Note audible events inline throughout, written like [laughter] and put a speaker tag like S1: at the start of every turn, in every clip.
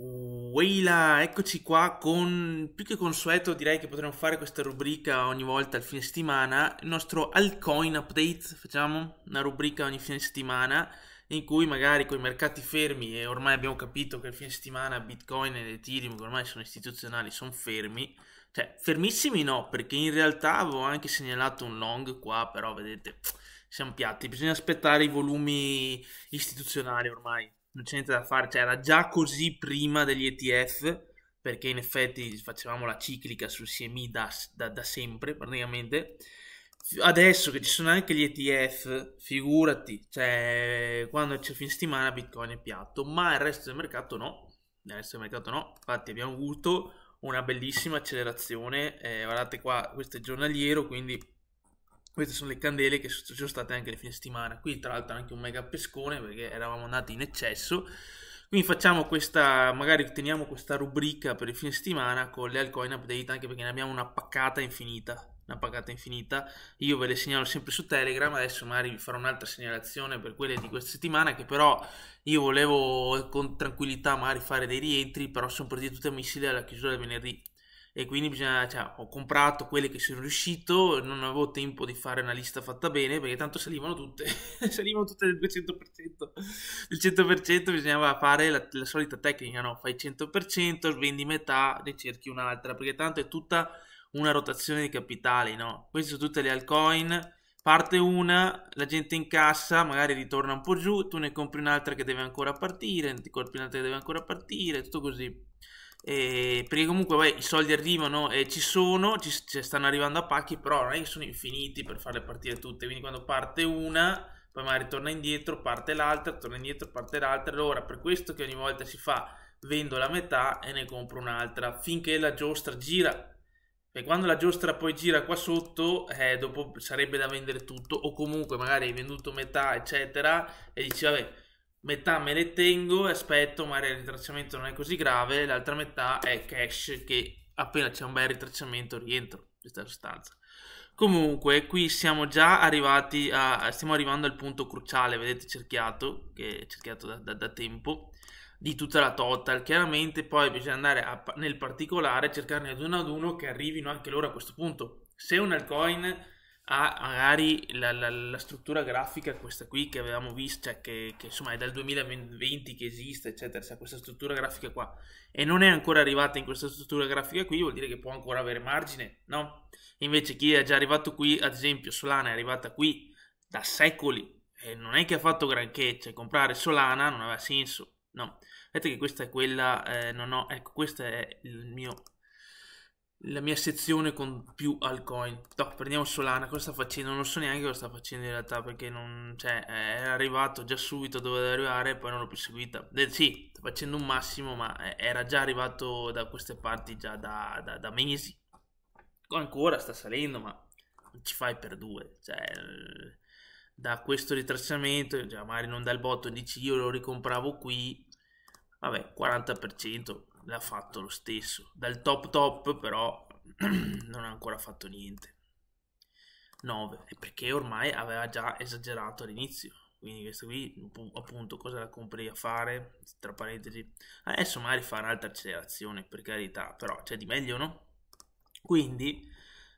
S1: Weila, eccoci qua con più che consueto, direi che potremmo fare questa rubrica ogni volta al fine settimana, il nostro altcoin update, facciamo una rubrica ogni fine settimana in cui magari con i mercati fermi e ormai abbiamo capito che il fine settimana Bitcoin e Ethereum che ormai sono istituzionali, sono fermi, cioè fermissimi no, perché in realtà avevo anche segnalato un long qua, però vedete, siamo piatti, bisogna aspettare i volumi istituzionali ormai non c'è niente da fare, cioè era già così prima degli ETF, perché in effetti facevamo la ciclica sul CMI da, da, da sempre praticamente. Adesso che ci sono anche gli ETF, figurati, cioè quando c'è fine settimana Bitcoin è piatto, ma il resto del mercato no, il resto del mercato no, infatti abbiamo avuto una bellissima accelerazione, eh, guardate qua, questo è giornaliero, quindi queste sono le candele che ci sono state anche le fine settimana. Qui tra l'altro anche un mega pescone perché eravamo andati in eccesso. Quindi facciamo questa, magari teniamo questa rubrica per il fine settimana con le altcoin update anche perché ne abbiamo una paccata infinita. Una paccata infinita. Io ve le segnalo sempre su Telegram, adesso magari vi farò un'altra segnalazione per quelle di questa settimana che però io volevo con tranquillità magari fare dei rientri, però sono partite tutte a missile alla chiusura del venerdì e quindi bisogna, cioè, ho comprato quelle che sono riuscito, non avevo tempo di fare una lista fatta bene perché tanto salivano tutte, [laughs] salivano tutte del 200%, del 100% bisognava fare la, la, solita tecnica, no? fai 100%, vendi metà, ne cerchi un'altra perché tanto è tutta una rotazione di capitali, no? queste sono tutte le altcoin, parte una, la gente incassa, magari ritorna un po' giù, tu ne compri un'altra che deve ancora partire, ti compri un'altra che deve ancora partire, tutto così eh, perché comunque beh, i soldi arrivano e ci sono, ci, ci, stanno arrivando a pacchi, però non è che sono infiniti per farle partire tutte, quindi quando parte una, poi magari torna indietro, parte l'altra, torna indietro, parte l'altra, allora per questo che ogni volta si fa vendo la metà e ne compro un'altra finché la giostra gira e quando la giostra poi gira qua sotto, eh, dopo sarebbe da vendere tutto, o comunque magari hai venduto metà, eccetera, e dici, vabbè, metà me le tengo e aspetto, magari il ritracciamento non è così grave, l'altra metà è cash che appena c'è un bel ritracciamento rientro, questa sostanza. Comunque, qui siamo già arrivati a, stiamo arrivando al punto cruciale, vedete cerchiato, che è cerchiato da, da, da tempo, di tutta la total. Chiaramente poi bisogna andare a, nel particolare, cercarne ad uno ad uno che arrivino anche loro a questo punto. Se un altcoin ha magari la, la, la struttura grafica questa qui che avevamo visto, cioè che, che, insomma è dal 2020 che esiste, eccetera, cioè questa struttura grafica qua, e non è ancora arrivata in questa struttura grafica qui, vuol dire che può ancora avere margine, no? Invece chi è già arrivato qui, ad esempio Solana è arrivata qui da secoli, e non è che ha fatto granché, cioè comprare Solana non aveva senso, no? Vedete che questa è quella, eh, no, no, ecco, questo è il mio la mia sezione con più altcoin. No, prendiamo Solana, cosa sta facendo? Non so neanche cosa sta facendo in realtà perché non, cioè, è arrivato già subito dove doveva arrivare e poi non l'ho più seguita. Eh, sì, sta facendo un massimo, ma eh, era già arrivato da queste parti già da, da, da mesi. Ancora sta salendo, ma non ci fai per due. Cioè, eh, da questo ritracciamento, cioè, magari non dal botto, dici io lo ricompravo qui, vabbè, 40% l'ha fatto lo stesso. Dal top top però [clears throat] non ha ancora fatto niente. 9. perché ormai aveva già esagerato all'inizio. Quindi questo qui, appunto, cosa la compri a fare? Tra parentesi, adesso magari fa un'altra accelerazione, per carità, però c'è cioè, di meglio, no? Quindi,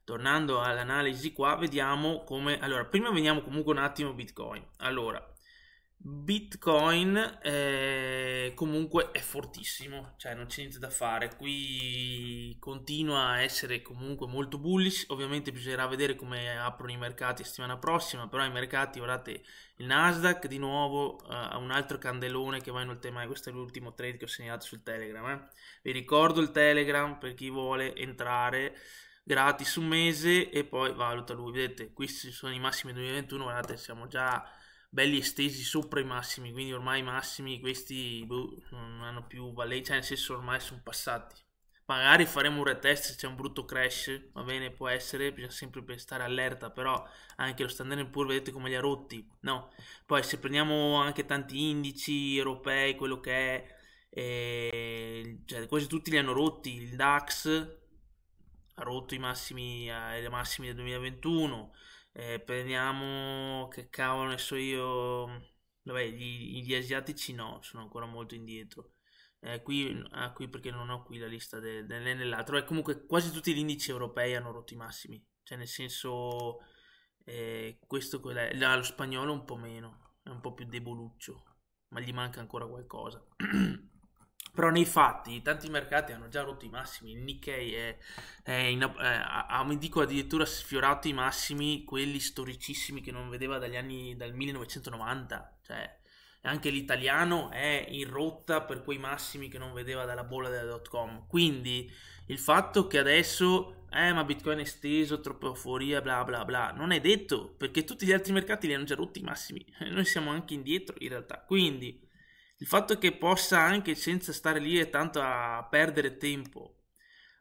S1: tornando all'analisi qua, vediamo come... Allora, prima veniamo comunque un attimo Bitcoin. Allora, Bitcoin eh, comunque è fortissimo, cioè non c'è niente da fare, qui continua a essere comunque molto bullish, ovviamente bisognerà vedere come aprono i mercati la settimana prossima, però i mercati, guardate, il Nasdaq di nuovo eh, ha uh, un altro candelone che va in ultima, questo è l'ultimo trade che ho segnato sul Telegram, eh. vi ricordo il Telegram per chi vuole entrare gratis un mese e poi valuta lui, vedete qui ci sono i massimi 2021, guardate siamo già belli estesi sopra i massimi, quindi ormai i massimi questi boh, non hanno più valenza, cioè nel senso ormai sono passati. Magari faremo un retest se c'è un brutto crash, va bene, può essere, bisogna sempre stare allerta, però anche lo standard pur vedete come li ha rotti, no? Poi se prendiamo anche tanti indici europei, quello che è, eh, cioè quasi tutti li hanno rotti, il DAX ha rotto i massimi, eh, massimi del 2021, eh, prendiamo, che cavolo ne so io, vabbè, gli, gli asiatici no, sono ancora molto indietro. Eh, qui, ah, qui, perché non ho qui la lista de, de, dell'altro, e eh, comunque quasi tutti gli indici europei hanno rotto i massimi, cioè nel senso eh, questo quella, là, lo spagnolo un po' meno, è un po' più deboluccio, ma gli manca ancora qualcosa. [clears throat] Però nei fatti tanti mercati hanno già rotto i massimi, il Nikkei è, è in, è, eh, a, mi dico addirittura sfiorato i massimi, quelli storicissimi che non vedeva dagli anni dal 1990, cioè anche l'italiano è in rotta per quei massimi che non vedeva dalla bolla della dot com. Quindi il fatto che adesso, eh ma Bitcoin è steso, troppa euforia, bla bla bla, non è detto perché tutti gli altri mercati li hanno già rotti i massimi, [laughs] noi siamo anche indietro in realtà. Quindi il fatto che possa anche senza stare lì e tanto a perdere tempo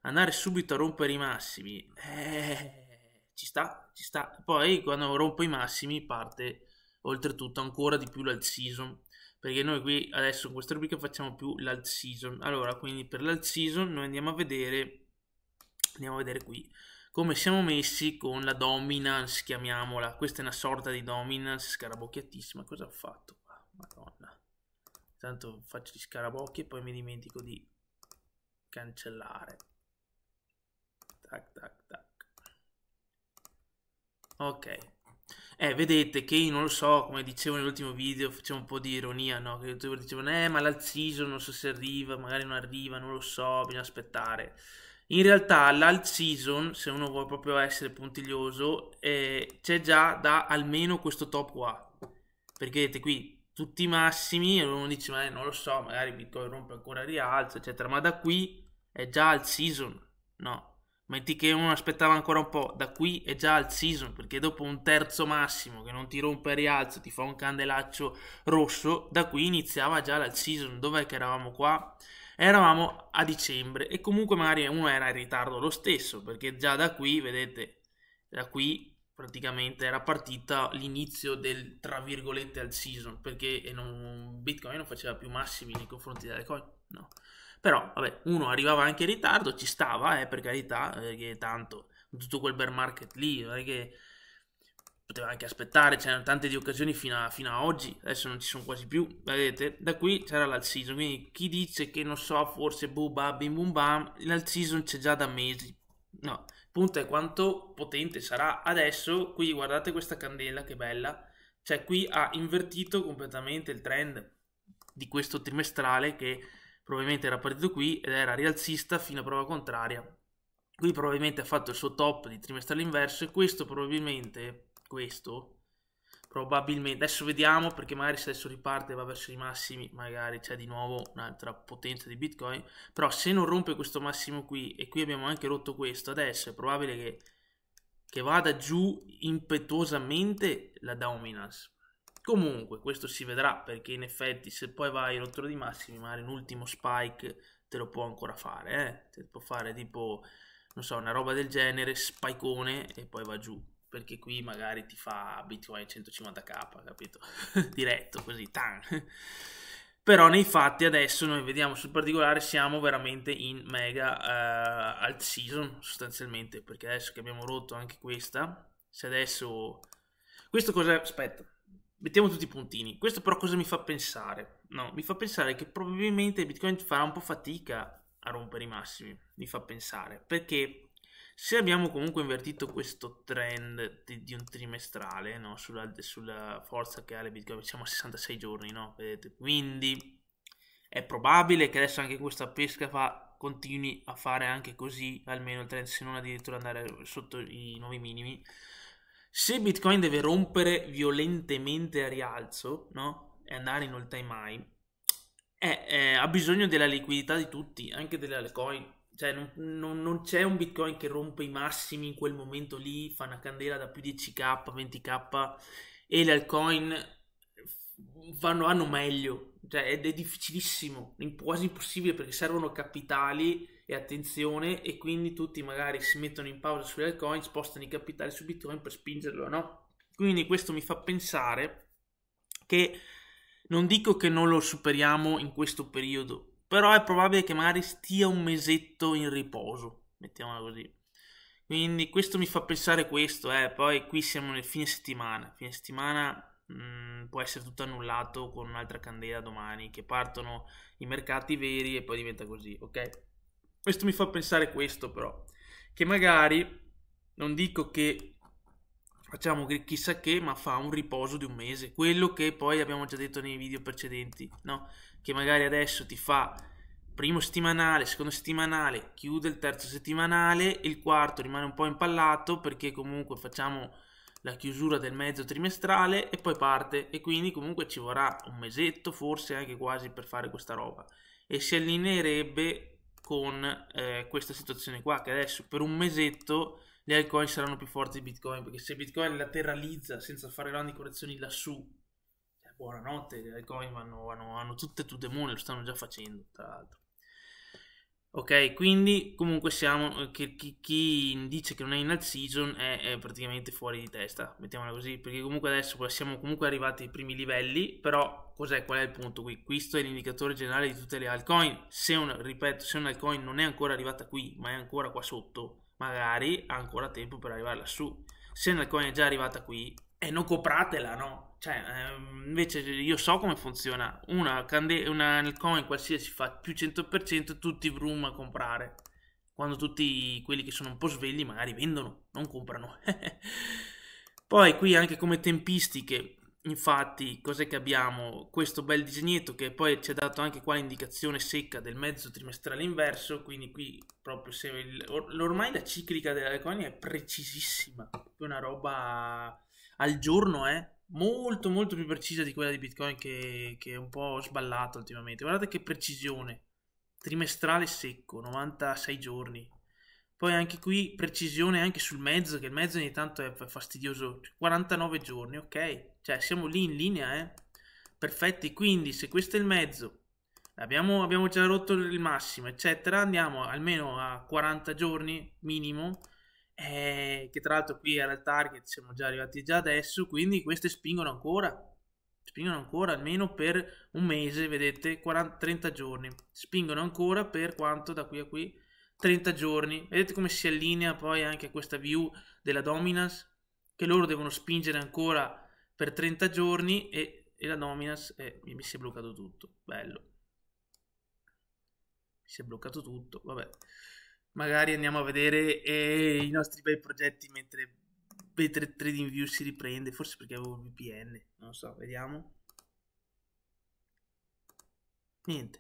S1: andare subito a rompere i massimi eh, ci sta ci sta poi quando rompo i massimi parte oltretutto ancora di più l'alt season perché noi qui adesso in questa rubrica facciamo più l'alt season allora quindi per l'alt season noi andiamo a vedere andiamo a vedere qui come siamo messi con la dominance chiamiamola questa è una sorta di dominance scarabocchiatissima cosa ho fatto qua ah, madonna Tanto faccio gli scarabocchi e poi mi dimentico di cancellare. Tac, tac, tac. Ok. Eh, vedete che io non lo so, come dicevo nell'ultimo video, facevo un po' di ironia, no? Che gli youtuber dicevano, eh, ma l'alt season non so se arriva, magari non arriva, non lo so, bisogna aspettare. In realtà l'alt season, se uno vuole proprio essere puntiglioso, eh, c'è già da almeno questo top qua. Perché vedete qui, tutti i massimi e uno dice ma eh, non lo so magari Bitcoin rompe ancora rialzo eccetera ma da qui è già al season no metti che uno aspettava ancora un po' da qui è già al season perché dopo un terzo massimo che non ti rompe rialzo ti fa un candelaccio rosso da qui iniziava già la season dov'è che eravamo qua? eravamo a dicembre e comunque magari uno era in ritardo lo stesso perché già da qui vedete da qui praticamente era partita l'inizio del tra virgolette al season perché non, Bitcoin non faceva più massimi nei confronti delle coin no. però vabbè uno arrivava anche in ritardo ci stava eh, per carità perché tanto tutto quel bear market lì non è che poteva anche aspettare c'erano tante di occasioni fino a, fino a oggi adesso non ci sono quasi più vedete da qui c'era l'alt season quindi chi dice che non so forse boom bam bim bum, bam l'alt season c'è già da mesi no punto è quanto potente sarà adesso qui guardate questa candela che bella cioè qui ha invertito completamente il trend di questo trimestrale che probabilmente era partito qui ed era rialzista fino a prova contraria qui probabilmente ha fatto il suo top di trimestrale inverso e questo probabilmente questo probabilmente adesso vediamo perché magari se adesso riparte e va verso i massimi magari c'è di nuovo un'altra potenza di bitcoin però se non rompe questo massimo qui e qui abbiamo anche rotto questo adesso è probabile che, che vada giù impetuosamente la dominance comunque questo si vedrà perché in effetti se poi vai in rottura di massimi magari un ultimo spike te lo può ancora fare eh? te lo può fare tipo non so una roba del genere spikeone e poi va giù perché qui magari ti fa Bitcoin 150k, capito? [laughs] Diretto così, tan. [laughs] Però nei fatti adesso noi vediamo sul particolare siamo veramente in mega uh, alt season sostanzialmente, perché adesso che abbiamo rotto anche questa, se adesso... Questo cos'è? Aspetta, mettiamo tutti i puntini. Questo però cosa mi fa pensare? No, mi fa pensare che probabilmente Bitcoin farà un po' fatica a rompere i massimi, mi fa pensare, perché se abbiamo comunque invertito questo trend di, di un trimestrale no? sulla, sulla, forza che ha le Bitcoin, siamo a 66 giorni, no? Vedete? Quindi è probabile che adesso anche questa pesca fa, continui a fare anche così, almeno il trend, se non addirittura andare sotto i nuovi minimi. Se Bitcoin deve rompere violentemente a rialzo no? e andare in all time high, eh, eh, ha bisogno della liquidità di tutti, anche delle altcoin cioè non, non, non, c'è un bitcoin che rompe i massimi in quel momento lì, fa una candela da più 10k, 20k e le altcoin vanno, vanno meglio, cioè ed è difficilissimo, quasi impossibile perché servono capitali e attenzione e quindi tutti magari si mettono in pausa sulle altcoin, spostano i capitali su bitcoin per spingerlo, no? Quindi questo mi fa pensare che non dico che non lo superiamo in questo periodo, però è probabile che magari stia un mesetto in riposo, mettiamola così. Quindi questo mi fa pensare questo, eh. poi qui siamo nel fine settimana, fine settimana mh, mm, può essere tutto annullato con un'altra candela domani, che partono i mercati veri e poi diventa così, ok? Questo mi fa pensare questo però, che magari non dico che facciamo chissà che, ma fa un riposo di un mese, quello che poi abbiamo già detto nei video precedenti, no? che magari adesso ti fa primo settimanale, secondo settimanale, chiude il terzo settimanale, il quarto rimane un po' impallato perché comunque facciamo la chiusura del mezzo trimestrale e poi parte e quindi comunque ci vorrà un mesetto forse anche quasi per fare questa roba e si allineerebbe con eh, questa situazione qua che adesso per un mesetto le altcoin saranno più forti di bitcoin perché se bitcoin lateralizza senza fare grandi correzioni lassù buonanotte, le Litecoin vanno, vanno, vanno tutte to the moon, lo stanno già facendo tra l'altro. Ok, quindi comunque siamo, eh, chi, chi, chi dice che non è in alt season è, è, praticamente fuori di testa, mettiamola così, perché comunque adesso siamo comunque arrivati ai primi livelli, però cos'è, qual è il punto qui? Questo è l'indicatore generale di tutte le altcoin, se un, ripeto, se un non è ancora arrivata qui, ma è ancora qua sotto, magari ha ancora tempo per arrivare lassù, se un'altcoin è già arrivata qui, e non compratela, no? Cioè, ehm, invece io so come funziona. Una, cande- una coin qualsiasi fa più 100%, tutti vroom a comprare. Quando tutti quelli che sono un po' svegli magari vendono, non comprano. [laughs] Poi qui anche come tempistiche, infatti, cos'è che abbiamo? Questo bel disegnetto che poi ci ha dato anche qua l'indicazione secca del mezzo trimestrale inverso, quindi qui proprio se... Il, or- ormai la ciclica della coin è precisissima, è una roba al giorno è eh, molto molto più precisa di quella di Bitcoin che, che è un po' sballata ultimamente. Guardate che precisione, trimestrale secco, 96 giorni. Poi anche qui precisione anche sul mezzo, che il mezzo ogni tanto è fastidioso, 49 giorni, ok? Cioè siamo lì in linea, eh? Perfetti, quindi se questo è il mezzo, abbiamo, abbiamo già rotto il massimo, eccetera, andiamo almeno a 40 giorni minimo, eh, che tra l'altro qui era il target, siamo già arrivati già adesso, quindi queste spingono ancora, spingono ancora almeno per un mese, vedete, 40, 30 giorni, spingono ancora per quanto da qui a qui? 30 giorni, vedete come si allinea poi anche questa view della dominance, che loro devono spingere ancora per 30 giorni e, e la dominance, eh, mi si è bloccato tutto, bello, mi si è bloccato tutto, vabbè magari andiamo a vedere eh, i nostri bei progetti mentre mentre Trading View si riprende, forse perché avevo il VPN, non so, vediamo. Niente.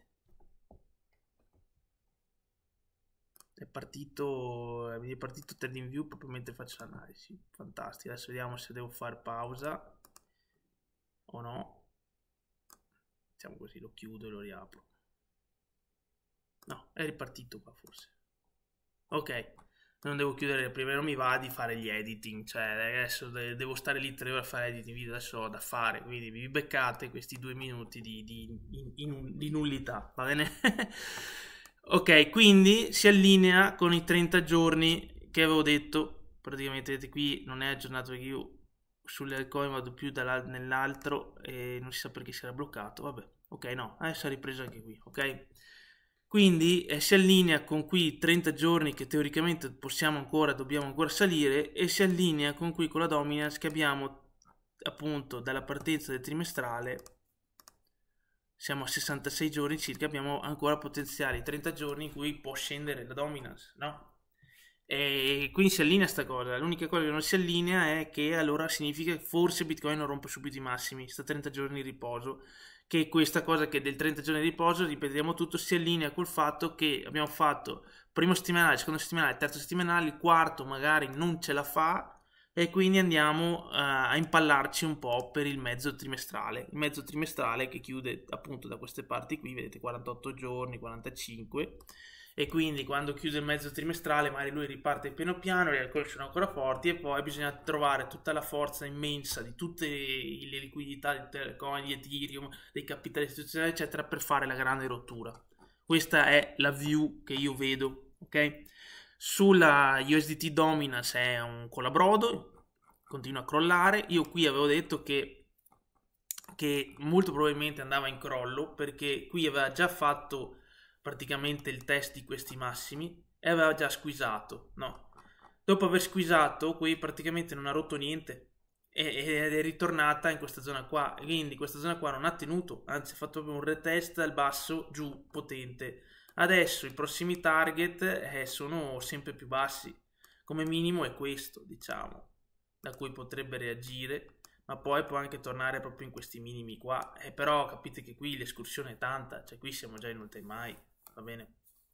S1: È partito, mi è partito Trading View proprio mentre faccio l'analisi. Fantastico. Adesso vediamo se devo fare pausa o no. Facciamo così, lo chiudo e lo riapro. No, è ripartito qua forse ok, non devo chiudere prima, non mi va di fare gli editing, cioè adesso devo stare lì tre ore a fare editing video, adesso ho da fare, quindi vi beccate questi due minuti di, di, in, di nullità, va bene? [laughs] ok, quindi si allinea con i 30 giorni che avevo detto, praticamente vedete qui non è aggiornato perché io sulle altcoin vado più nell'altro e non si sa perché si era bloccato, vabbè, ok no, adesso ha ripreso anche qui, ok? Quindi eh, si allinea con quei 30 giorni che teoricamente possiamo ancora, dobbiamo ancora salire e si allinea con qui con la dominance che abbiamo appunto dalla partenza del trimestrale siamo a 66 giorni circa, abbiamo ancora potenziali 30 giorni in cui può scendere la dominance, no? E quindi si allinea sta cosa, l'unica cosa che non si allinea è che allora significa che forse Bitcoin non rompe subito i massimi, sta 30 giorni di riposo che questa cosa che del 30 giorni di riposo, ripetiamo tutto, si allinea col fatto che abbiamo fatto primo settimanale, secondo settimanale, terzo settimanale, il quarto magari non ce la fa e quindi andiamo uh, a impallarci un po' per il mezzo trimestrale, il mezzo trimestrale che chiude appunto da queste parti qui, vedete 48 giorni, 45 e quindi quando chiude il mezzo trimestrale magari lui riparte piano piano, gli alcoli sono ancora forti e poi bisogna trovare tutta la forza immensa di tutte le liquidità di Telecoin, di Ethereum, dei capitali istituzionali eccetera per fare la grande rottura. Questa è la view che io vedo, ok? Sulla USDT Dominance è un colabrodo, continua a crollare. Io qui avevo detto che, che molto probabilmente andava in crollo perché qui aveva già fatto praticamente il test di questi massimi e aveva già squisato, no? Dopo aver squisato, qui praticamente non ha rotto niente ed è ritornata in questa zona qua, quindi questa zona qua non ha tenuto, anzi ha fatto un retest dal basso giù potente. Adesso i prossimi target eh, sono sempre più bassi, come minimo è questo, diciamo, da cui potrebbe reagire ma poi può anche tornare proprio in questi minimi qua. Eh, però capite che qui l'escursione è tanta, cioè qui siamo già in un temai va bene?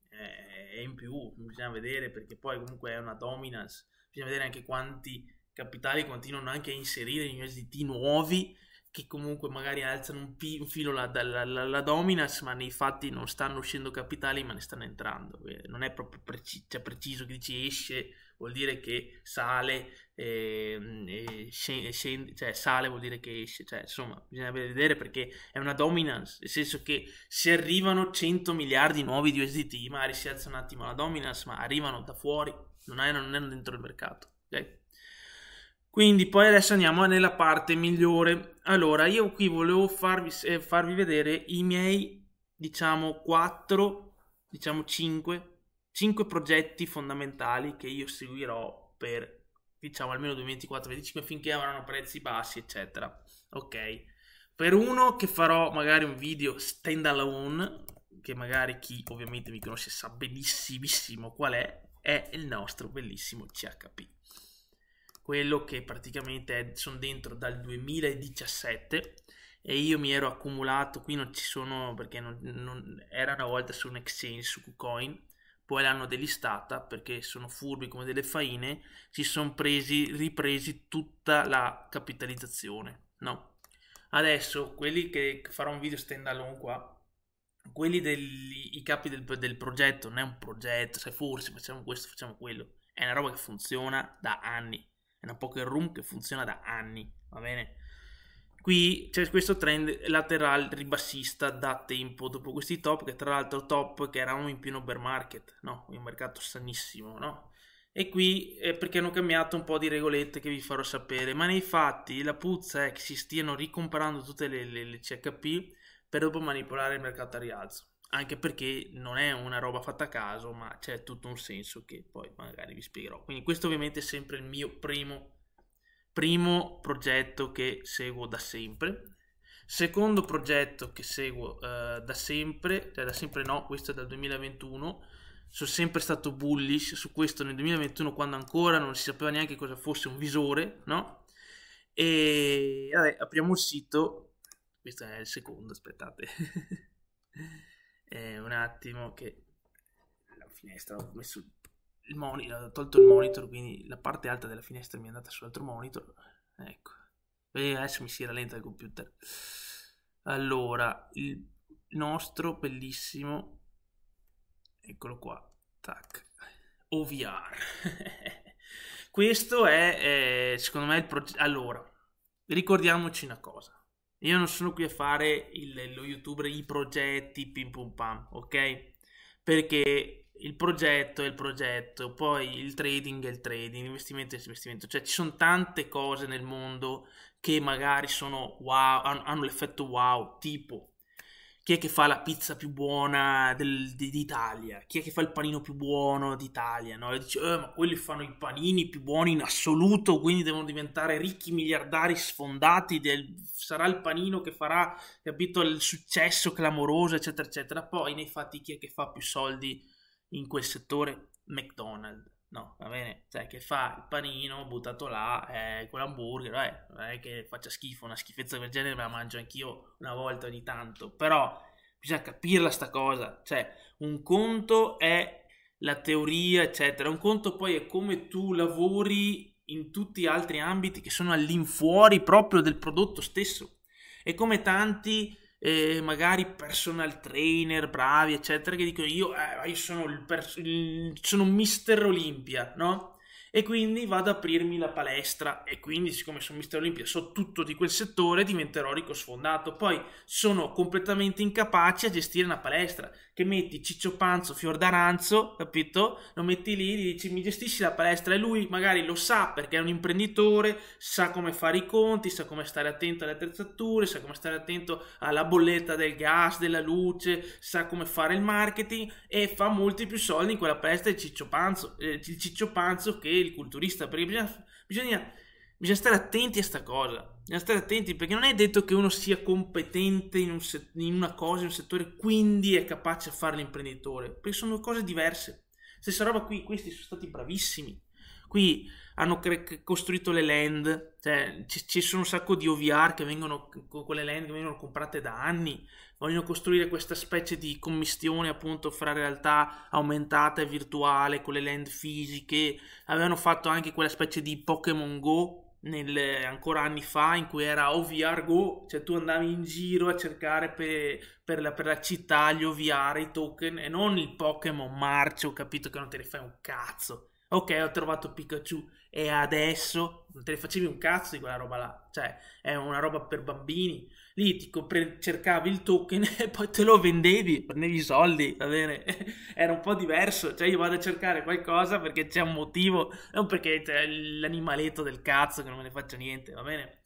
S1: Eh, e in più bisogna vedere perché poi comunque è una dominance, bisogna vedere anche quanti capitali continuano anche a inserire in USDT nuovi che comunque magari alzano un, pi- un filo la, la, la, la, dominance, ma nei fatti non stanno uscendo capitali, ma ne stanno entrando. Eh, non è proprio preci- cioè preciso che dici esce, vuol dire che sale, eh, eh, scende, scende, cioè sale vuol dire che esce. Cioè, insomma, bisogna vedere perché è una dominance, nel senso che se arrivano 100 miliardi nuovi di USDT, magari si alza un attimo la dominance, ma arrivano da fuori, non erano, non è dentro il mercato. Okay? Quindi poi adesso andiamo nella parte migliore allora, io qui volevo farvi, eh, farvi vedere i miei, diciamo, 4, diciamo 5, 5 progetti fondamentali che io seguirò per, diciamo, almeno 2024-2025 finché avranno prezzi bassi, eccetera. Ok. Per uno che farò magari un video stand alone, che magari chi ovviamente mi conosce sa benissimissimo qual è, è il nostro bellissimo CHP quello che praticamente è, sono dentro dal 2017 e io mi ero accumulato, qui non ci sono perché non, non, era una volta su un exchange, su KuCoin, poi l'hanno delistata perché sono furbi come delle faine, si sono presi, ripresi tutta la capitalizzazione, no? Adesso quelli che farò un video stand alone qua, quelli dei capi del, del, progetto, non è un progetto, se forse facciamo questo, facciamo quello, è una roba che funziona da anni una poker room che funziona da anni, va bene? Qui c'è questo trend laterale ribassista da tempo dopo questi top, che tra l'altro top che eravamo in pieno bear market, no? Un mercato sanissimo, no? E qui è perché hanno cambiato un po' di regolette che vi farò sapere, ma nei fatti la puzza è che si stiano ricomparando tutte le, le, le CHP per dopo manipolare il mercato a rialzo anche perché non è una roba fatta a caso, ma c'è tutto un senso che poi magari vi spiegherò. Quindi questo ovviamente è sempre il mio primo, primo progetto che seguo da sempre. Secondo progetto che seguo uh, da sempre, cioè da sempre no, questo è dal 2021, sono sempre stato bullish su questo nel 2021 quando ancora non si sapeva neanche cosa fosse un visore, no? E vabbè, apriamo il sito, questo è il secondo, aspettate. [laughs] eh, un attimo che la finestra ho messo il monitor, ho tolto il monitor, quindi la parte alta della finestra mi è andata sull'altro monitor. Ecco. E adesso mi si rallenta il computer. Allora, il nostro bellissimo eccolo qua, tac. OVR. [laughs] Questo è, eh, secondo me il progetto allora, ricordiamoci una cosa. Io non sono qui a fare il, lo youtuber, i progetti, pim pum pam, ok? Perché il progetto è il progetto, poi il trading è il trading, l'investimento è l'investimento. Cioè ci sono tante cose nel mondo che magari sono wow, hanno l'effetto wow, tipo chi è che fa la pizza più buona del, di, d'Italia, chi è che fa il panino più buono d'Italia, no? E dice, eh, ma quelli fanno i panini più buoni in assoluto, quindi devono diventare ricchi miliardari sfondati, del, sarà il panino che farà, capito, il successo clamoroso, eccetera, eccetera. Poi, nei fatti, chi è che fa più soldi in quel settore? McDonald's. No, va bene, cioè che fa il panino buttato là, eh, con l'hamburger, eh, non è che faccia schifo, una schifezza del genere me la mangio anch'io una volta ogni tanto, però bisogna capirla sta cosa, cioè un conto è la teoria, eccetera, un conto poi è come tu lavori in tutti gli altri ambiti che sono all'infuori proprio del prodotto stesso e come tanti eh, magari personal trainer bravi, eccetera, che dicono io, eh, io sono, il pers- il, sono Mister Olimpia, no? e quindi vado ad aprirmi la palestra e quindi siccome sono mister Olimpia so tutto di quel settore diventerò ricco sfondato poi sono completamente incapace a gestire una palestra che metti Ciccio Panzo Fior d'Aranzo capito? lo metti lì gli dici mi gestisci la palestra e lui magari lo sa perché è un imprenditore sa come fare i conti sa come stare attento alle attrezzature sa come stare attento alla bolletta del gas della luce sa come fare il marketing e fa molti più soldi in quella palestra di Ciccio Panzo eh, il Ciccio Panzo che il culturista, perché bisogna, bisogna, bisogna stare attenti a questa cosa, bisogna stare attenti perché non è detto che uno sia competente in, un se- in una cosa, in un settore, quindi è capace a fare l'imprenditore, perché sono cose diverse. Stessa roba qui, questi sono stati bravissimi, qui hanno cre- costruito le land, cioè ci, ci, sono un sacco di OVR che vengono con quelle land che vengono comprate da anni, vogliono costruire questa specie di commistione appunto fra realtà aumentata e virtuale con le land fisiche. Avevano fatto anche quella specie di Pokémon Go nel, ancora anni fa in cui era OVR Go, cioè tu andavi in giro a cercare per, per, la, per la, città gli OVR, i token e non il Pokémon marcio, capito che non te ne fai un cazzo ok, ho trovato Pikachu e adesso non te ne facevi un cazzo di quella roba là, cioè è una roba per bambini. Lì ti compre- cercavi il token [laughs] e poi te lo vendevi, prendevi i soldi, va bene? [laughs] Era un po' diverso, cioè io vado a cercare qualcosa perché c'è un motivo, non perché c'è l'animaletto del cazzo che non me ne faccio niente, va bene?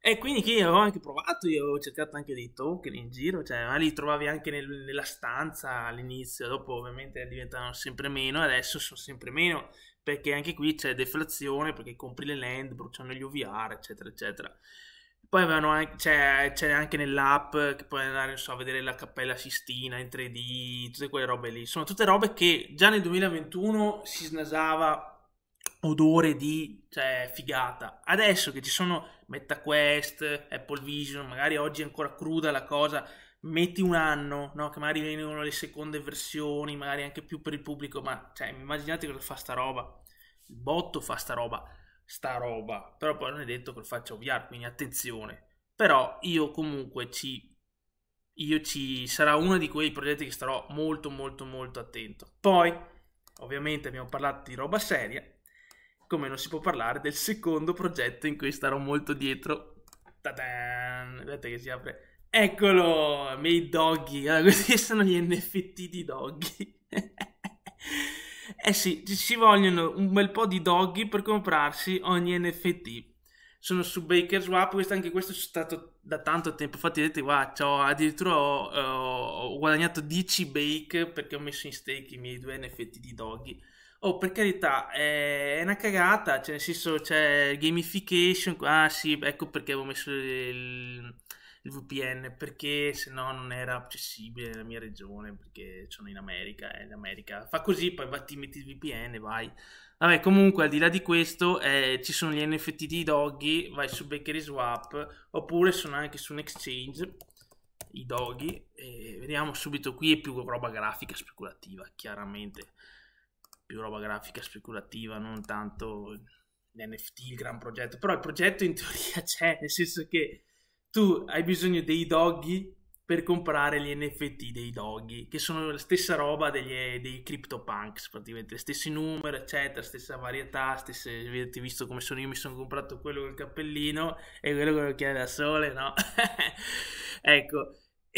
S1: E quindi che io avevo anche provato, io avevo cercato anche dei token in giro, cioè ma li trovavi anche nel, nella stanza all'inizio, dopo ovviamente diventano sempre meno, adesso sono sempre meno, perché anche qui c'è deflazione, perché compri le land, bruciano gli OVR, eccetera, eccetera. Poi anche, c'è, c'è, anche nell'app che puoi andare so, a vedere la cappella Sistina in 3D, tutte quelle robe lì. Sono tutte robe che già nel 2021 si snasava odore di cioè, figata. Adesso che ci sono MetaQuest, Apple Vision, magari oggi è ancora cruda la cosa, metti un anno, no? che magari vengono le seconde versioni, magari anche più per il pubblico, ma cioè, immaginate cosa fa sta roba. Il botto fa sta roba, sta roba, però poi non è detto che lo faccia ovviare, quindi attenzione. Però io comunque ci... Io ci sarà uno di quei progetti che starò molto molto molto attento. Poi, ovviamente abbiamo parlato di roba seria, come non si può parlare del secondo progetto in cui starò molto dietro. Ta-dan! Vedete che si apre. Eccolo! I miei doggy. Allora, [laughs] questi sono gli NFT di doggy. [laughs] eh sì, ci vogliono un bel po' di doggy per comprarsi ogni NFT. Sono su Bakerswap, questo, anche questo è stato da tanto tempo. Infatti, vedete, qua wow, addirittura ho, ho, ho guadagnato 10 bake perché ho messo in stake i miei due NFT di doggy Oh, per carità, eh, è una cagata, cioè nel senso c'è gamification, ah sì, ecco perché avevo messo il, il VPN, perché se no non era accessibile nella mia regione, perché sono in America, e eh, in America fa così, poi batti, metti il VPN, vai. Vabbè, comunque, al di là di questo, eh, ci sono gli NFT di Doggy, vai su Bakery Swap, oppure sono anche su un exchange, i Doggy, e vediamo subito, qui è più roba grafica speculativa, chiaramente più roba grafica speculativa, non tanto l'NFT, il gran progetto, però il progetto in [laughs] teoria c'è, nel senso che tu hai bisogno dei doghi per comprare gli NFT dei doghi, che sono la stessa roba degli, dei CryptoPunks, praticamente, stessi numeri, eccetera, stessa varietà, stesse, avete visto come sono io, mi sono comprato quello col cappellino e quello con lo chiede da sole, no? [laughs] ecco,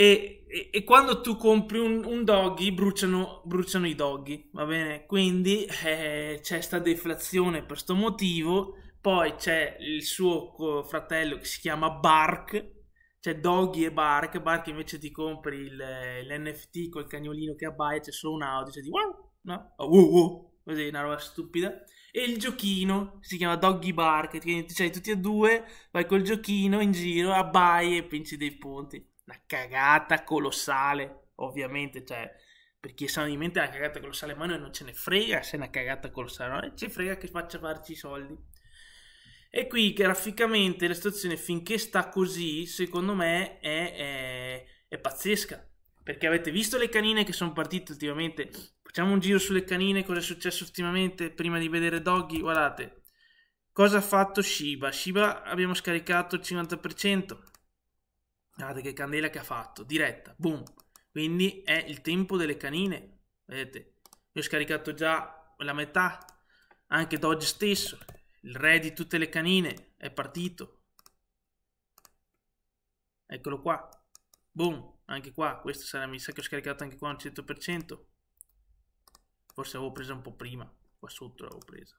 S1: e, e, quando tu compri un, un doggy, bruciano, bruciano, i doggy, va bene? Quindi eh, c'è questa deflazione per questo motivo. Poi c'è il suo fratello che si chiama Bark, cioè Doggy e Bark. Bark invece ti compri il, eh, l'NFT col cagnolino che abbaia, c'è solo un audio, c'è di wow, no? Oh, wow, wow, così una roba stupida. E il giochino si chiama Doggy Bark, quindi c'hai tutti e due, vai col giochino in giro, abbai e pinci dei ponti una cagata colossale, ovviamente, cioè, perché solitamente è una cagata colossale, ma noi non ce ne frega se è una cagata colossale, non ci frega che faccia farci i soldi. E qui graficamente la situazione finché sta così, secondo me, è, è, è pazzesca. Perché avete visto le canine che sono partite ultimamente? Facciamo un giro sulle canine, cosa è successo ultimamente prima di vedere Doggy. Guardate, cosa ha fatto Shiba? Shiba abbiamo scaricato il 50%. Guardate che candela che ha fatto, diretta, boom. Quindi è il tempo delle canine, vedete? Io ho scaricato già la metà, anche d'oggi stesso. Il re di tutte le canine è partito. Eccolo qua. Boom, anche qua. Questo sarà, mi sa che ho scaricato anche qua al 100%. Forse avevo preso un po' prima, qua sotto l'avevo presa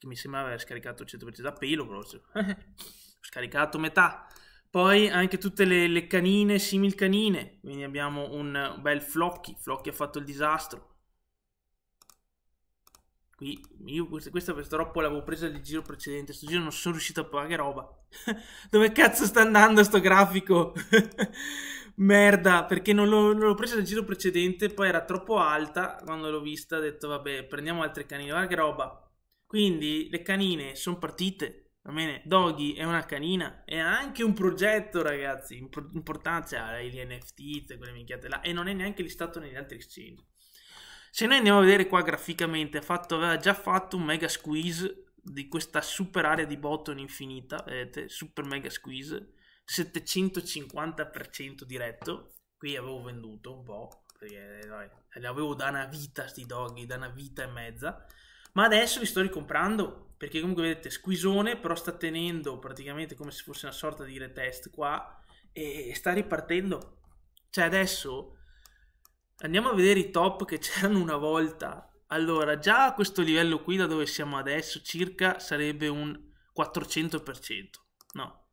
S1: perché mi sembrava aver scaricato il 100% da pelo, però [laughs] ho scaricato metà. Poi anche tutte le, le canine, simil canine, quindi abbiamo un bel Flocchi, Flocchi ha fatto il disastro. Qui, io questa, questa purtroppo l'avevo presa nel giro precedente, sto giro non sono riuscito a pagare che roba. [laughs] Dove cazzo sta andando sto grafico? [laughs] Merda, perché non l'ho, presa nel giro precedente, poi era troppo alta, quando l'ho vista ho detto vabbè prendiamo altre canine, guarda che roba. Quindi le canine sono partite, va bene? Doggy è una canina, è anche un progetto, ragazzi, imp- importante, ha ah, gli NFT, quelle minchiate là, e non è neanche listato negli altri exchange. Se noi andiamo a vedere qua graficamente, fatto, aveva già fatto un mega squeeze di questa super area di botton infinita, vedete, super mega squeeze, 750% diretto, qui avevo venduto un po', perché dai, avevo da una vita sti doggy, da una vita e mezza, ma adesso li sto ricomprando perché comunque vedete squisone però sta tenendo praticamente come se fosse una sorta di retest qua e sta ripartendo cioè adesso andiamo a vedere i top che c'erano una volta allora già a questo livello qui da dove siamo adesso circa sarebbe un 400% no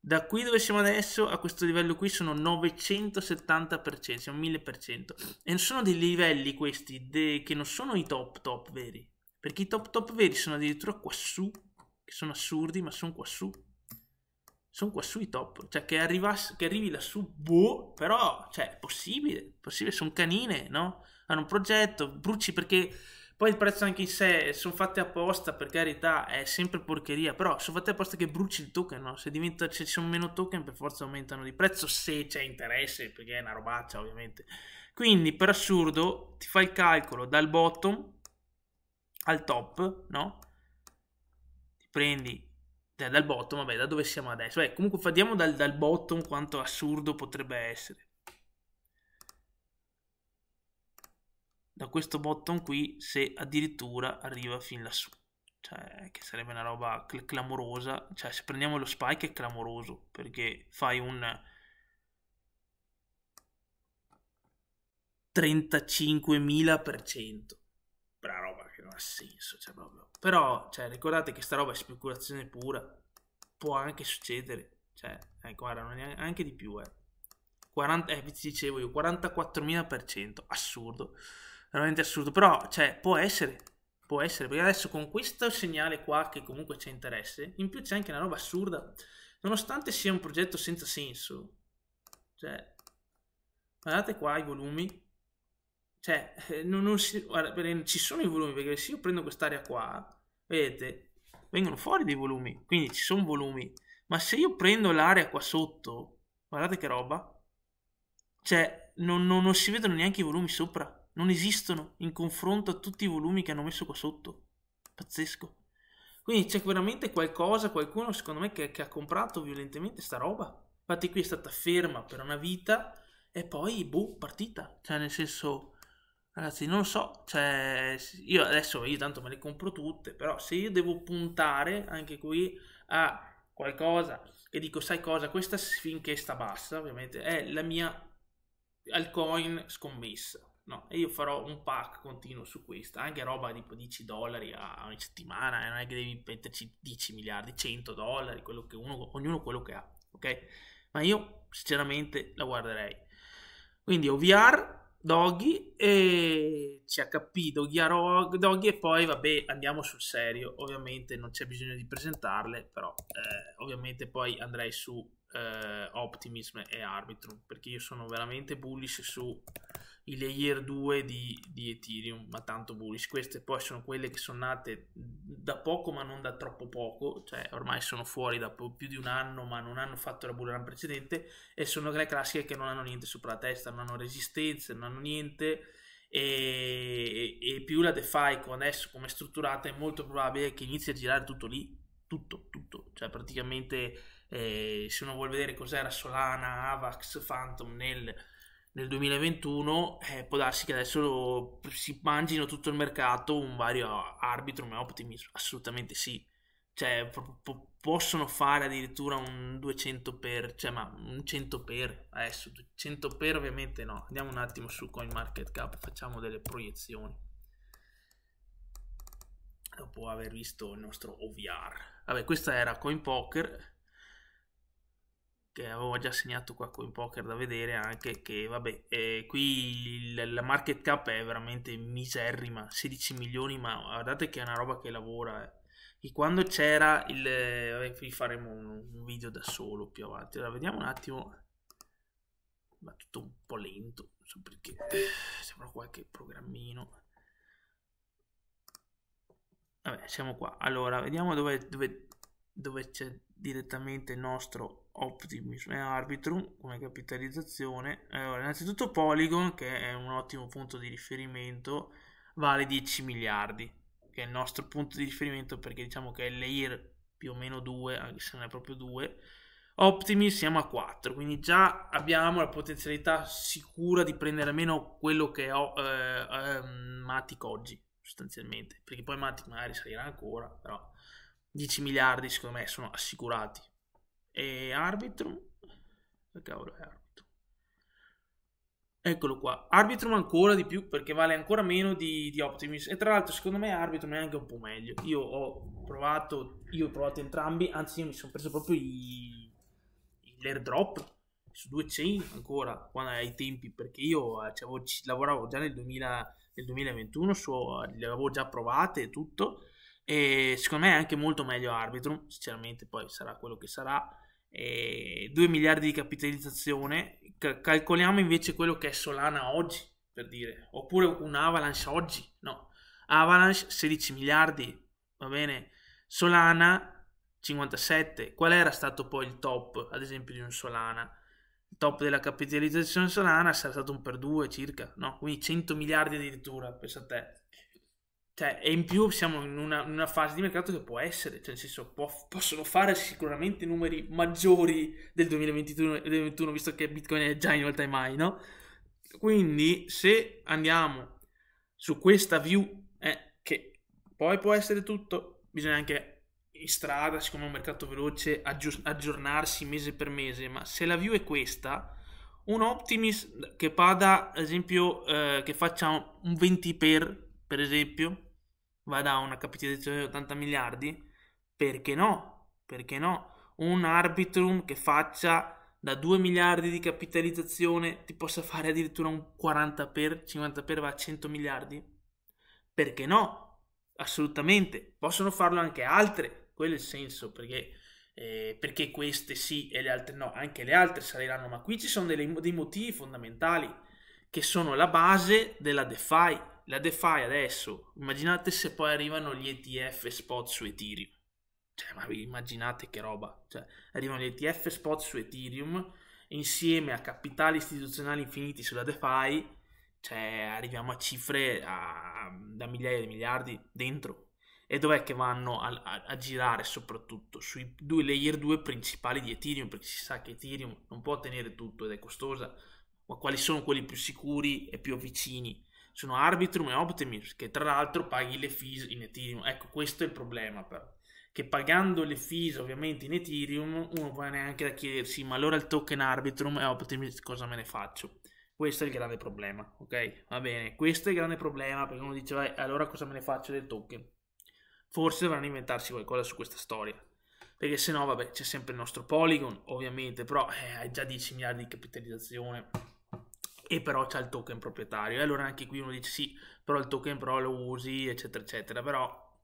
S1: da qui dove siamo adesso a questo livello qui sono 970%, siamo 1000%. E sono dei livelli questi che non sono i top top veri. Perché i top top veri sono addirittura quassù, che sono assurdi, ma sono quassù. Sono quassù i top, cioè che, arrivass- che arrivi lassù, boh, però, cioè, è possibile, è possibile, sono canine, no? Hanno un progetto, bruci perché... Poi il prezzo anche in sé, sono fatte apposta, per carità, è sempre porcheria, però sono fatte apposta che bruci il token, no? Se, diventa, se ci sono meno token per forza aumentano di prezzo, se c'è interesse, perché è una robaccia ovviamente. Quindi per assurdo ti fai il calcolo dal bottom al top, no? Ti prendi cioè dal bottom, vabbè, da dove siamo adesso. Beh, comunque vediamo dal, dal bottom quanto assurdo potrebbe essere. Da questo bottom qui, se addirittura arriva fin lassù. Cioè, che sarebbe una roba cl clamorosa. Cioè, se prendiamo lo spike è clamoroso, perché fai un... 35.000%. Brava roba non ha senso, cioè proprio. Però, cioè, ricordate che sta roba è speculazione pura, può anche succedere, cioè, ecco, guarda, non è anche di più, eh. 40, eh, vi dicevo io, 44.000%, assurdo, veramente assurdo, però, cioè, può essere, può essere, perché adesso con questo segnale qua, che comunque c'è interesse, in più c'è anche una roba assurda, nonostante sia un progetto senza senso, cioè, guardate qua i volumi, cioè, eh, non, non si, guarda, ci sono i volumi, perché se io prendo quest'area qua, vedete, vengono fuori dei volumi, quindi ci sono volumi. Ma se io prendo l'area qua sotto, guardate che roba, cioè non, non, non, si vedono neanche i volumi sopra, non esistono in confronto a tutti i volumi che hanno messo qua sotto. Pazzesco. Quindi c'è veramente qualcosa, qualcuno secondo me che, che ha comprato violentemente sta roba. Infatti qui è stata ferma per una vita e poi, boh, partita. Cioè nel senso Ragazzi, non so, cioè, io adesso io tanto me le compro tutte, però se io devo puntare anche qui a qualcosa e dico, sai cosa, questa finché sta bassa, ovviamente, è la mia altcoin scommessa. No, e io farò un pack continuo su questa, anche roba tipo 10 dollari a ogni settimana, eh, non è che devi metterci 10 miliardi, 100 dollari, quello che uno, ognuno quello che ha, ok? Ma io sinceramente la guarderei. Quindi OVR Doggy e CHP, Doggy, Aro, Doggy e poi vabbè andiamo sul serio, ovviamente non c'è bisogno di presentarle, però eh, ovviamente poi andrei su eh, Optimism e Arbitrum perché io sono veramente bullish su i layer 2 di, di, Ethereum, ma tanto bullish. Queste poi sono quelle che sono nate da poco, ma non da troppo poco, cioè ormai sono fuori da più di un anno, ma non hanno fatto la bull run precedente e sono le classiche che non hanno niente sopra la testa, non hanno resistenze, non hanno niente. E, e più la DeFi adesso come è strutturata è molto probabile che inizi a girare tutto lì, tutto, tutto, cioè praticamente eh, se uno vuole vedere cos'era Solana, Avax, Phantom nel, nel 2021, eh, può darsi che adesso lo, si mangino tutto il mercato un vario Arbitrum e Optimism, assolutamente sì. Cioè, po- po- possono fare addirittura un 200 per, cioè, ma un 100 per, adesso 100 per ovviamente no. Andiamo un attimo su CoinMarketCap, facciamo delle proiezioni dopo aver visto il nostro OVR. Vabbè, questa era CoinPoker che avevo già segnato qua con poker da vedere anche che vabbè eh, qui il, la market cap è veramente miserrima 16 milioni ma guardate che è una roba che lavora eh. e quando c'era il vabbè, qui faremo un, un, video da solo più avanti allora vediamo un attimo va tutto un po' lento non so perché sembra qualche programmino vabbè siamo qua allora vediamo dove, dove, dove c'è direttamente il nostro Optimism eh, Arbitrum come capitalizzazione. Allora, innanzitutto Polygon, che è un ottimo punto di riferimento, vale 10 miliardi, che è il nostro punto di riferimento perché diciamo che è l'Air più o meno 2, anche se non è proprio 2. Optimi siamo a 4, quindi già abbiamo la potenzialità sicura di prendere almeno quello che ho eh, eh, Matic oggi, sostanzialmente, perché poi Matic magari salirà ancora, però 10 miliardi secondo me sono assicurati. E Arbitrum? Che cavolo è Arbitrum? Eccolo qua. Arbitrum ancora di più perché vale ancora meno di, di Optimus. E tra l'altro secondo me Arbitrum è anche un po' meglio. Io ho provato, io ho provato entrambi, anzi io mi sono preso proprio i, l'airdrop su due chain ancora quando ai tempi perché io cioè, lavoravo già nel, 2000, nel 2021 su, le avevo già provate e tutto e secondo me è anche molto meglio arbitrum, sinceramente poi sarà quello che sarà. E 2 miliardi di capitalizzazione, calcoliamo invece quello che è Solana oggi, per dire, oppure un Avalanche oggi, no. Avalanche 16 miliardi, va bene? Solana 57. Qual era stato poi il top, ad esempio, di un Solana? Il top della capitalizzazione Solana sarà stato un per 2 circa, no? Quindi 100 miliardi addirittura, pensa a te. Cioè, e in più siamo in una, in una, fase di mercato che può essere, cioè nel senso può, possono fare sicuramente numeri maggiori del 2021, 2021, visto che Bitcoin è già in all time high, no? Quindi se andiamo su questa view, eh, che poi può essere tutto, bisogna anche in strada, siccome è un mercato veloce, aggior- aggiornarsi mese per mese, ma se la view è questa, un optimist che pada, ad esempio, eh, che faccia un 20 per, per esempio, vada a una capitalizzazione di 80 miliardi, perché no? Perché no? Un arbitrum che faccia da 2 miliardi di capitalizzazione ti possa fare addirittura un 40 per 50 per va a 100 miliardi? Perché no? Assolutamente. Possono farlo anche altre, quello è il senso, perché, eh, perché queste sì e le altre no, anche le altre saliranno, ma qui ci sono delle, dei motivi fondamentali che sono la base della DeFi la DeFi adesso, immaginate se poi arrivano gli ETF spot su Ethereum. Cioè, ma immaginate che roba. Cioè, arrivano gli ETF spot su Ethereum insieme a capitali istituzionali infiniti sulla DeFi, cioè arriviamo a cifre a, da migliaia di miliardi dentro. E dov'è che vanno a, a, a girare soprattutto? Sui due layer 2 principali di Ethereum, perché si sa che Ethereum non può tenere tutto ed è costosa, ma quali sono quelli più sicuri e più vicini? sono Arbitrum e Optimus che tra l'altro paghi le fees in Ethereum. Ecco, questo è il problema però. Che pagando le fees ovviamente in Ethereum, uno può neanche da chiedersi, ma allora il token Arbitrum e Optimus cosa me ne faccio? Questo è il grande problema, ok? Va bene, questo è il grande problema perché uno diceva allora cosa me ne faccio del token? Forse dovranno inventarsi qualcosa su questa storia. Perché se no, vabbè, c'è sempre il nostro Polygon, ovviamente, però eh, hai già 10 miliardi di capitalizzazione e però c'è il token proprietario. E allora anche qui uno dice sì, però il token però lo usi, eccetera, eccetera. Però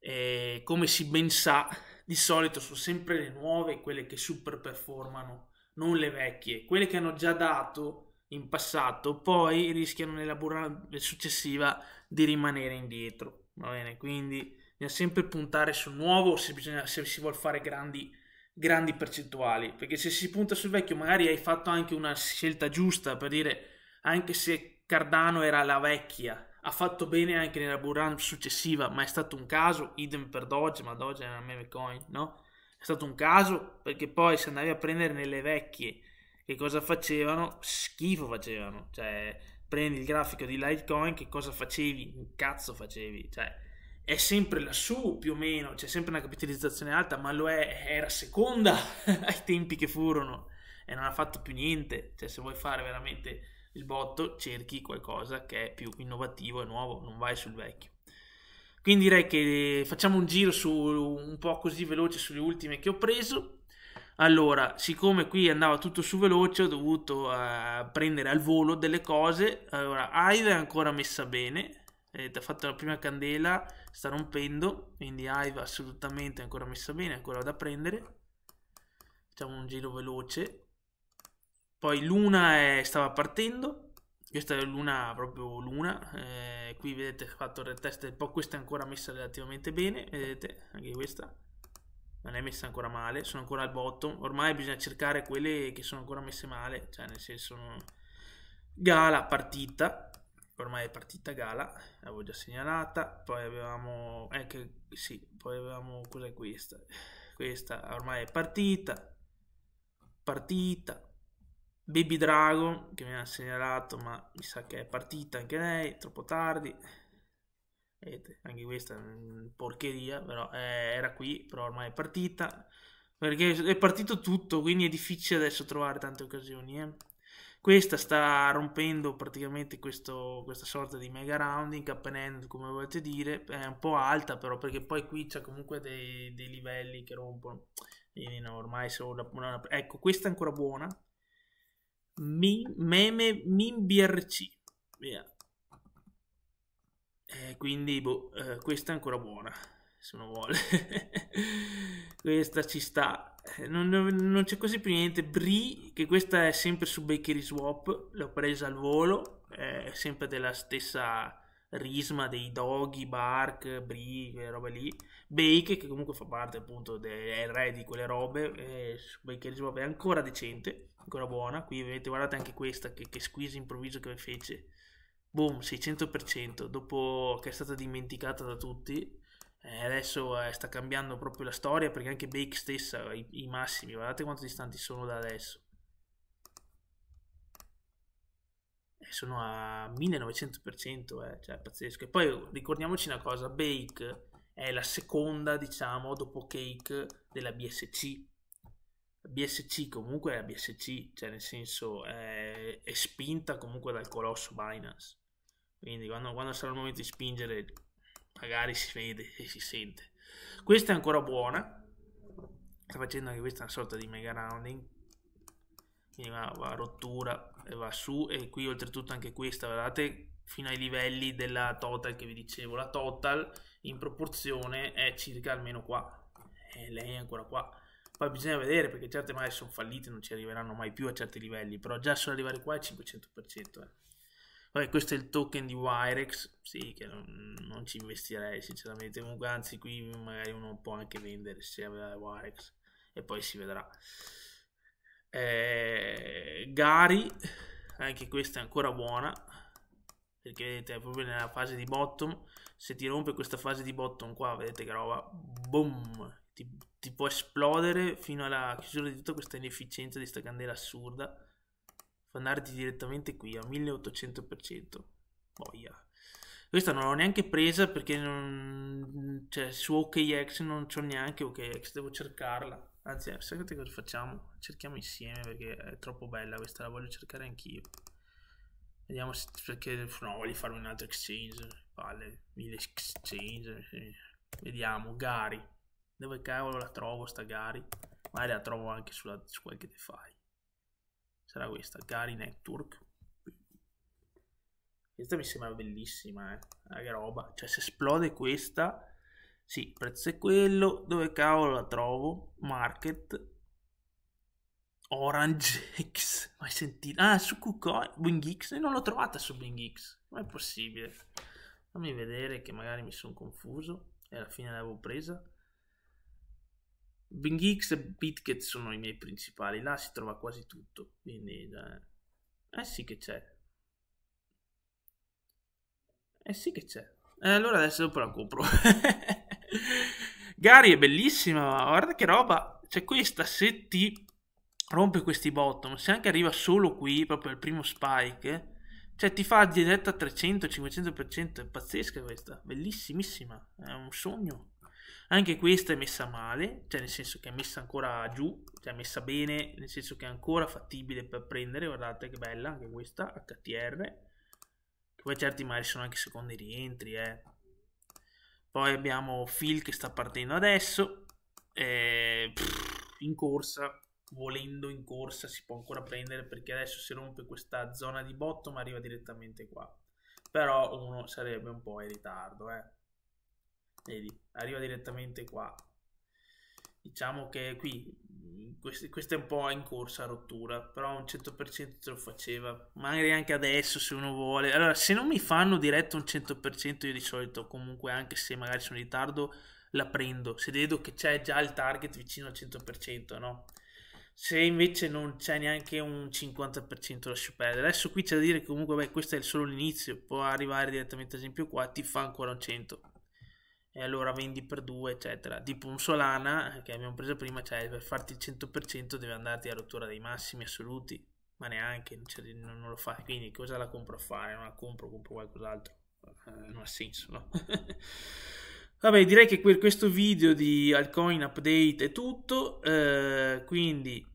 S1: eh, come si ben sa, di solito sono sempre le nuove quelle che super performano, non le vecchie. Quelle che hanno già dato in passato, poi rischiano nella burrata successiva di rimanere indietro. Va bene, quindi bisogna sempre puntare sul nuovo se, bisogna, se si vuole fare grandi grandi percentuali, perché se si punta sul vecchio magari hai fatto anche una scelta giusta per dire anche se Cardano era la vecchia, ha fatto bene anche nella bull successiva, ma è stato un caso, idem per Doge, ma Doge è una meme coin, no? È stato un caso perché poi se andavi a prendere nelle vecchie che cosa facevano, schifo facevano, cioè prendi il grafico di Litecoin che cosa facevi, un cazzo facevi, cioè è sempre lassù più o meno, c'è sempre una capitalizzazione alta, ma lo è, era seconda [laughs] ai tempi che furono e non ha fatto più niente. Cioè, se vuoi fare veramente il botto, cerchi qualcosa che è più innovativo e nuovo, non vai sul vecchio. Quindi direi che facciamo un giro su, un po' così veloce sulle ultime che ho preso. Allora, siccome qui andava tutto su veloce, ho dovuto uh, prendere al volo delle cose. Allora, Aive è ancora messa bene, eh, ha fatto la prima candela, sta rompendo, quindi Hive assolutamente ancora messa bene, ancora da prendere. Facciamo un giro veloce. Poi Luna è, eh, stava partendo, questa è Luna, proprio Luna, eh, qui vedete ha fatto il retest, po', questa è ancora messa relativamente bene, vedete anche questa. Non è messa ancora male, sono ancora al bottom. Ormai bisogna cercare quelle che sono ancora messe male, cioè nel senso... Gala partita, ormai è partita Gala, l'avevo già segnalata, poi avevamo, anche, eh, sì, poi avevamo, cos'è questa? Questa ormai è partita, partita, Baby Dragon che mi ha segnalato ma mi sa che è partita anche lei, troppo tardi, Vedete, anche questa è una porcheria, però eh, era qui, però ormai è partita, perché è partito tutto, quindi è difficile adesso trovare tante occasioni, eh. Questa sta rompendo praticamente questo, questa sorta di mega rounding, appenendo come volete dire, è un po' alta però perché poi qui c'è comunque dei, dei livelli che rompono. Quindi no, ormai sono... una, Ecco, questa è ancora buona. Mi, meme MinBRC. Via. Eh, quindi, boh, eh, questa è ancora buona, se uno vuole. [laughs] questa ci sta. Eh, non, non c'è quasi più niente. Brie, che questa è sempre su Bakery Swap, l'ho presa al volo, è sempre della stessa risma dei doghi, bark, brie, quelle robe lì. Bake, che comunque fa parte appunto del re di quelle robe, su Bakery Swap è ancora decente, ancora buona. Qui vedete, guardate anche questa, che, che squeeze improvviso che fece. Boom, 600%, dopo che è stata dimenticata da tutti eh, adesso eh, sta cambiando proprio la storia perché anche Bake stessa, i, i massimi, guardate quanto distanti sono da adesso. Eh, sono a 1900%, eh, cioè pazzesco. E poi ricordiamoci una cosa, Bake è la seconda, diciamo, dopo Cake della BSC. BSC comunque è la BSC, cioè nel senso è, è spinta comunque dal colosso Binance. Quindi quando, quando sarà il momento di spingere magari si vede e si sente. Questa è ancora buona. Sta facendo anche questa una sorta di mega rounding. Quindi va, va a rottura e va su. E qui oltretutto anche questa, guardate, fino ai livelli della total che vi dicevo. La total in proporzione è circa almeno qua. E lei è ancora qua. Poi bisogna vedere perché certe magari sono fallite, non ci arriveranno mai più a certi livelli. Però già solo arrivare qua è 500%. Eh. Vabbè, questo è il token di Wirex, sì, che non, non ci investirei sinceramente, comunque anzi qui magari uno può anche vendere se aveva Wirex e poi si vedrà. Eh, Gari, anche questa è ancora buona, perché vedete è proprio nella fase di bottom, se ti rompe questa fase di bottom qua, vedete che roba, boom, ti, ti può esplodere fino alla chiusura di tutta questa inefficienza di sta candela assurda andarti direttamente qui a 1800%. Boia. Questa non l'ho neanche presa perché non... Cioè, su OKX non c'ho neanche OKX, devo cercarla. Anzi, eh, sapete cosa facciamo? Cerchiamo insieme perché è troppo bella questa, la voglio cercare anch'io. Vediamo se... perché... No, voglio farmi un altro exchange. Vale, 1000 exchange. Vediamo, Gari. Dove cavolo la trovo sta Gari? Magari la trovo anche sulla, su qualche DeFi sarà questa, Gary Network. Questa mi sembra bellissima, eh. Ah, che roba. Cioè, se esplode questa... Sì, prezzo è quello. Dove cavolo la trovo? Market. Orange [laughs] X. Mai sentito? Ah, su KuCoin. BingX. Eh, non l'ho trovata su x BingX. è possibile? Fammi vedere che magari mi sono confuso. E alla fine l'avevo presa. Bing X e BitGet sono i miei principali, là si trova quasi tutto, quindi eh, eh sì che c'è. Eh sì che c'è. Eh, allora adesso la compro. [laughs] Gary è bellissima, guarda che roba. Cioè questa se ti rompe questi bottom, se anche arriva solo qui, proprio il primo spike, cioè ti fa diretta 300-500%, è pazzesca questa, bellissimissima, è un sogno. Anche questa è messa male, cioè nel senso che è messa ancora giù, cioè è messa bene, nel senso che è ancora fattibile per prendere, guardate che bella anche questa, HTR, che poi certi mari sono anche secondi rientri, eh. Poi abbiamo Phil che sta partendo adesso, eh, pff, in corsa, volendo in corsa si può ancora prendere perché adesso si rompe questa zona di bottom ma arriva direttamente qua. Però uno sarebbe un po' in ritardo, eh vedi, arriva direttamente qua. Diciamo che qui, questa è un po' in corsa a rottura, però un 100% te lo faceva. Magari anche adesso se uno vuole. Allora, se non mi fanno diretto un 100% io di solito, comunque anche se magari sono in ritardo, la prendo. Se vedo che c'è già il target vicino al 100%, no? se invece non c'è neanche un 50% lascio perdere adesso qui c'è da dire che comunque beh, questo è solo l'inizio può arrivare direttamente ad esempio qua ti fa ancora un 100 e allora vendi per due, eccetera. Tipo un Solana eh, che abbiamo preso prima, cioè per farti il 100% deve andarti a rottura dei massimi assoluti, ma neanche, cioè, non, non, lo fa. Quindi cosa la compro a fare? Non la compro, compro qualcos'altro. Eh, non ha senso, no? [laughs] Vabbè, direi che per questo video di Alcoin Update è tutto, eh, quindi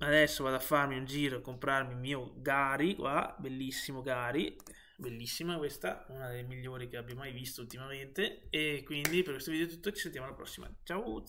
S1: adesso vado a farmi un giro e comprarmi il mio Gari qua, bellissimo Gari bellissima questa, una delle migliori che abbia mai visto ultimamente e quindi per questo video è tutto, ci sentiamo alla prossima, ciao!